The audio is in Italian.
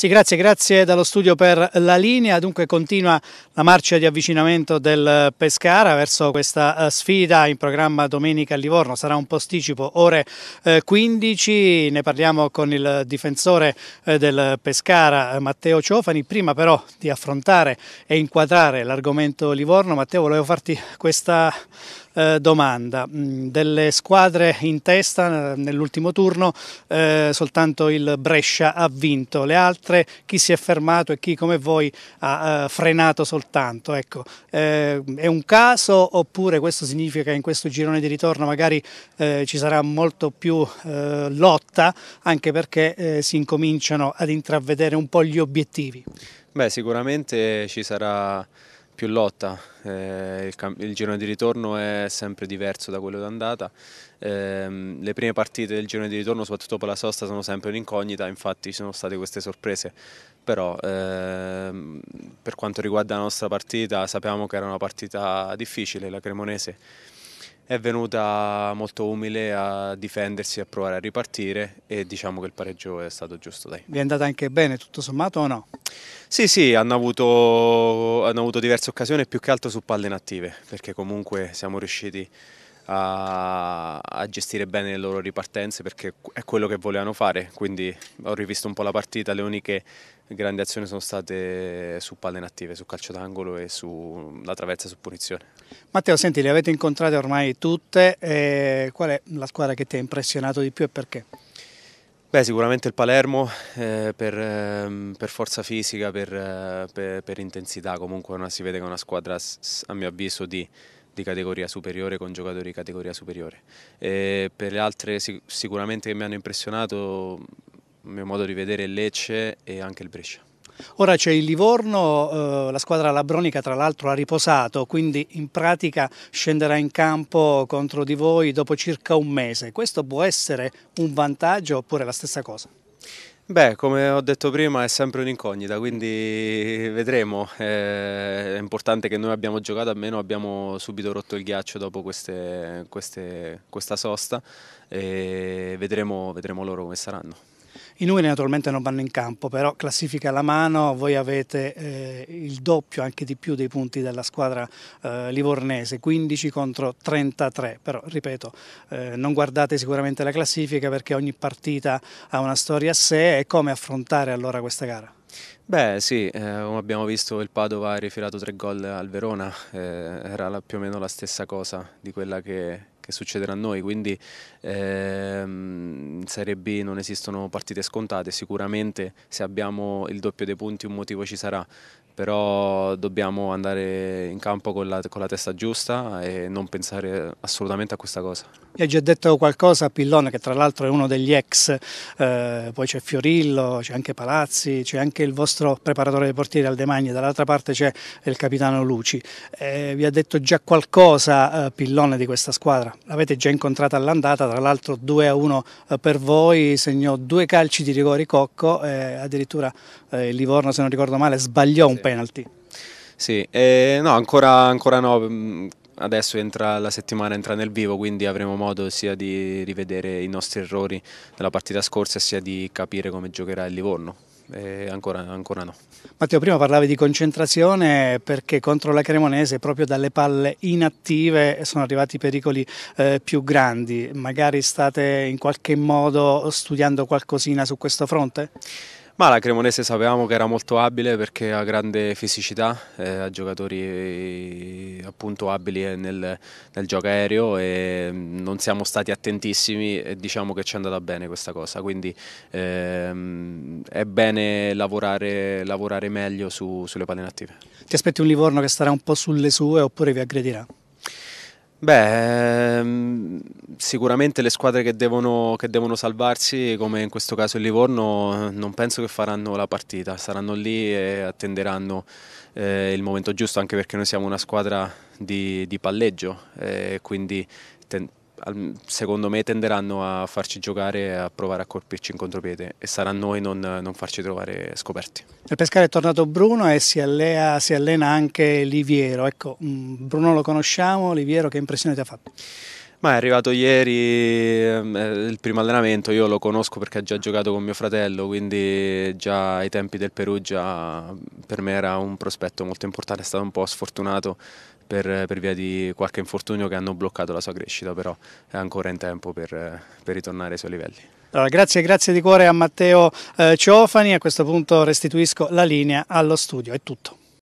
Sì, grazie, grazie dallo studio per la linea. Dunque continua la marcia di avvicinamento del Pescara verso questa eh, sfida in programma domenica a Livorno. Sarà un posticipo ore 15, eh, ne parliamo con il difensore eh, del Pescara Matteo Ciofani. Prima però di affrontare e inquadrare l'argomento Livorno, Matteo volevo farti questa eh, domanda. Mm, delle squadre in testa eh, nell'ultimo turno eh, soltanto il Brescia ha vinto, le altre chi si è fermato e chi come voi ha eh, frenato soltanto. Ecco, eh, è un caso oppure questo significa che in questo girone di ritorno magari ci sarà molto più lotta anche perché si incominciano ad intravedere un po' gli obiettivi? Beh, sicuramente ci sarà più lotta, eh, il, il, girone di ritorno è sempre diverso da quello d'andata, eh, le prime partite del girone di ritorno soprattutto dopo la sosta sono sempre un'incognita, infatti ci sono state queste sorprese, però eh, per quanto riguarda la nostra partita sappiamo che era una partita difficile, la Cremonese è venuta molto umile a difendersi, e a provare a ripartire e diciamo che il pareggio è stato giusto. Dai. Vi è andata anche bene tutto sommato o no? Sì, sì, hanno avuto, hanno avuto diverse occasioni più che altro su palle inattive perché comunque siamo riusciti a, a, gestire bene le loro ripartenze perché è quello che volevano fare, quindi ho rivisto un po' la partita, le uniche grandi azioni sono state su palle inattive, su calcio d'angolo e sulla traversa su punizione. Matteo, senti, le avete incontrate ormai tutte, eh, qual è la squadra che ti ha impressionato di più e perché? Beh, sicuramente il Palermo eh, per, eh, per, forza fisica, per, eh, per, per intensità, comunque una, si vede che è una squadra a mio avviso di di categoria superiore con giocatori di categoria superiore. E per le altre sicuramente che mi hanno impressionato, il mio modo di vedere Lecce e anche il Brescia. Ora c'è il Livorno, eh, la squadra Labronica tra l'altro ha riposato, quindi in pratica scenderà in campo contro di voi dopo circa un mese. Questo può essere un vantaggio oppure la stessa cosa? Beh, come ho detto prima, è sempre un'incognita, quindi vedremo. Eh, è importante che noi abbiamo giocato, almeno abbiamo subito rotto il ghiaccio dopo queste, queste, questa sosta e vedremo, vedremo loro come saranno. I numeri naturalmente non vanno in campo, però classifica alla mano, voi avete eh, il doppio, anche di più, dei punti della squadra eh, livornese, 15 contro 33, però ripeto, eh, non guardate sicuramente la classifica perché ogni partita ha una storia a sé e come affrontare allora questa gara? Beh sì, eh, come abbiamo visto il Padova ha rifilato tre gol al Verona, eh, era la, più o meno la stessa cosa di quella che, che succederà a noi, quindi ehm, in Serie B non esistono partite scontate, sicuramente se abbiamo il doppio dei punti un motivo ci sarà, però dobbiamo andare in campo con la, con la, testa giusta e non pensare assolutamente a questa cosa. Gli ha già detto qualcosa a Pillone, che tra l'altro è uno degli ex, eh, poi c'è Fiorillo, c'è anche Palazzi, c'è anche il vostro preparatore dei portieri Aldemagni, dall'altra parte c'è il capitano Luci. Eh, vi ha detto già qualcosa eh, Pillone di questa squadra? l'avete già incontrata all'andata, tra l'altro 2 a 1 eh, per voi, segnò due calci di rigore Cocco, eh, addirittura eh, Livorno se non ricordo male sbagliò sì. un penalty. Sì, eh, no, ancora, ancora no, mm, adesso entra, la settimana entra nel vivo, quindi avremo modo sia di rivedere i nostri errori della partita scorsa sia di capire come giocherà il Livorno eh, ancora, ancora, no. Matteo, prima parlavi di concentrazione perché contro la Cremonese proprio dalle palle inattive sono arrivati pericoli eh, più grandi. Magari state in qualche modo studiando qualcosina su questo fronte? Ma la Cremonese sapevamo che era molto abile perché ha grande fisicità, eh, ha giocatori eh, appunto abili eh, nel, nel, gioco aereo e mm, non siamo stati attentissimi e diciamo che ci è andata bene questa cosa, quindi ehm, è bene lavorare, lavorare meglio su, sulle palline attive. Ti aspetti un Livorno che starà un po' sulle sue oppure vi aggredirà? Beh, ehm, sicuramente le squadre che devono, che devono, salvarsi, come in questo caso il Livorno, non penso che faranno la partita, saranno lì e attenderanno eh, il momento giusto, anche perché noi siamo una squadra di, di palleggio, eh, quindi ten- secondo me tenderanno a farci giocare e a provare a colpirci in contropiede e sarà a noi non, non farci trovare scoperti. Nel pescare è tornato Bruno e si, allea, si allena anche Liviero, ecco mm, Bruno lo conosciamo, Liviero che impressione ti ha fatto? Ma è arrivato ieri ehm, eh, il primo allenamento, io lo conosco perché ha già giocato con mio fratello, quindi già ai tempi del Perugia per me era un prospetto molto importante, è stato un po' sfortunato per, per via di qualche infortunio che hanno bloccato la sua crescita, però è ancora in tempo per, per ritornare ai suoi livelli. Allora, grazie, grazie di cuore a Matteo eh, Ciofani, a questo punto restituisco la linea allo studio, è tutto.